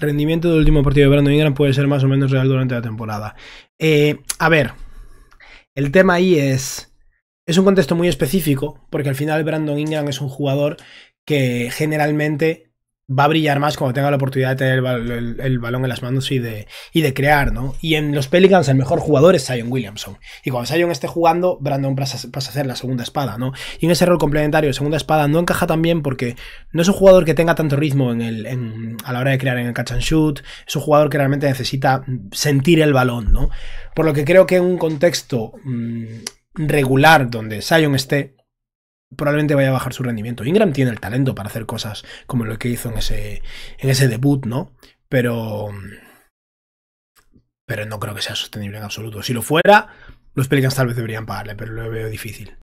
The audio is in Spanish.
rendimiento del último partido de Brandon Ingram puede ser más o menos real durante la temporada. Eh, a ver, el tema ahí es. Es un contexto muy específico, porque al final Brandon Ingram es un jugador que generalmente va a brillar más cuando tenga la oportunidad de tener el, balón en las manos y de, y de crear, ¿no? Y en los Pelicans el mejor jugador es Zion Williamson. Y cuando Zion esté jugando, Brandon pasa, a hacer la segunda espada, ¿no? Y en ese rol complementario, segunda espada, no encaja tan bien porque no es un jugador que tenga tanto ritmo en a la hora de crear en el catch and shoot. Es un jugador que realmente necesita sentir el balón, ¿no? Por lo que creo que en un contexto mm, regular donde Sion esté, probablemente vaya a bajar su rendimiento. Ingram tiene el talento para hacer cosas como lo que hizo en ese, ese debut, ¿no? Pero... Pero no creo que sea sostenible en absoluto. Si lo fuera, los Pelicans tal vez deberían pagarle, pero lo veo difícil.